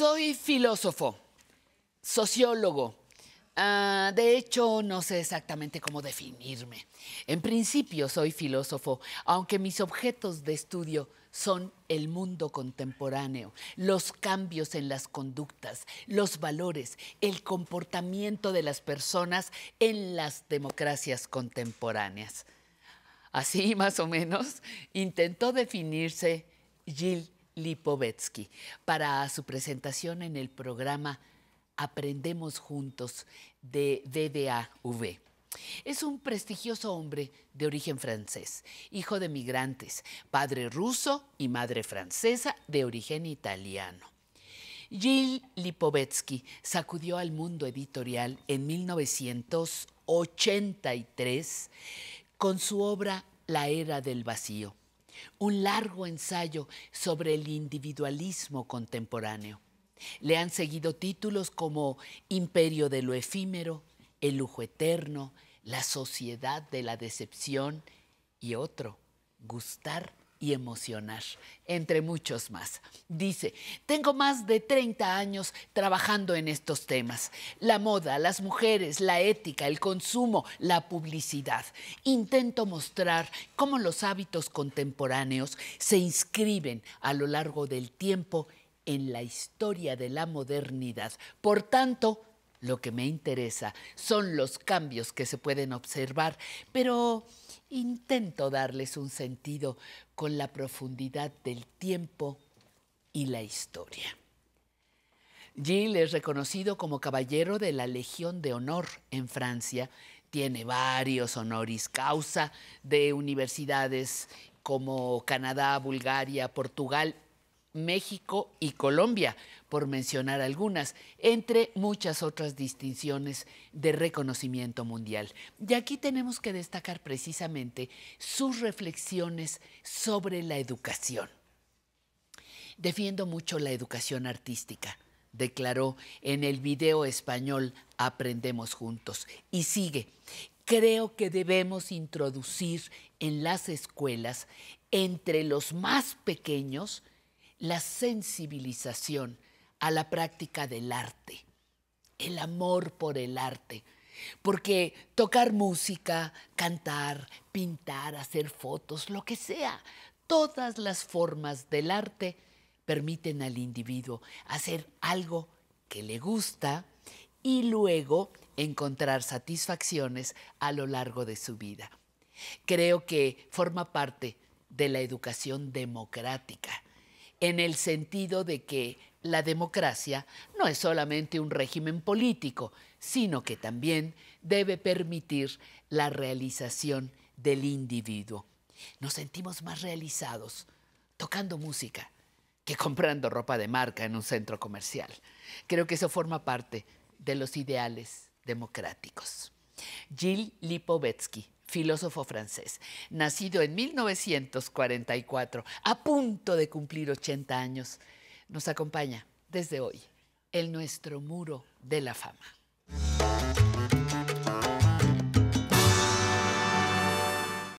Soy filósofo, sociólogo. Ah, de hecho, no sé exactamente cómo definirme. En principio soy filósofo, aunque mis objetos de estudio son el mundo contemporáneo, los cambios en las conductas, los valores, el comportamiento de las personas en las democracias contemporáneas. Así más o menos intentó definirse Gilles Lipovetsky para su presentación en el programa Aprendemos Juntos de DDAV. Es un prestigioso hombre de origen francés, hijo de migrantes, padre ruso y madre francesa de origen italiano. Gilles Lipovetsky sacudió al mundo editorial en 1983 con su obra La Era del Vacío, un largo ensayo sobre el individualismo contemporáneo. Le han seguido títulos como Imperio de lo efímero, El lujo eterno, La sociedad de la decepción y otro, Gustar y emocionar, entre muchos más. Dice, tengo más de 30 años trabajando en estos temas, la moda, las mujeres, la ética, el consumo, la publicidad. Intento mostrar cómo los hábitos contemporáneos se inscriben a lo largo del tiempo en la historia de la modernidad. Por tanto, lo que me interesa son los cambios que se pueden observar, pero intento darles un sentido con la profundidad del tiempo y la historia. Gilles es reconocido como caballero de la Legión de Honor en Francia. Tiene varios honoris causa de universidades como Canadá, Bulgaria, Portugal México y Colombia, por mencionar algunas, entre muchas otras distinciones de reconocimiento mundial. Y aquí tenemos que destacar precisamente sus reflexiones sobre la educación. Defiendo mucho la educación artística, declaró en el video español Aprendemos Juntos. Y sigue, creo que debemos introducir en las escuelas, entre los más pequeños, la sensibilización a la práctica del arte, el amor por el arte. Porque tocar música, cantar, pintar, hacer fotos, lo que sea, todas las formas del arte permiten al individuo hacer algo que le gusta y luego encontrar satisfacciones a lo largo de su vida. Creo que forma parte de la educación democrática en el sentido de que la democracia no es solamente un régimen político, sino que también debe permitir la realización del individuo. Nos sentimos más realizados tocando música que comprando ropa de marca en un centro comercial. Creo que eso forma parte de los ideales democráticos. Jill Lipovetsky filósofo francés, nacido en 1944, a punto de cumplir 80 años, nos acompaña desde hoy en nuestro muro de la fama.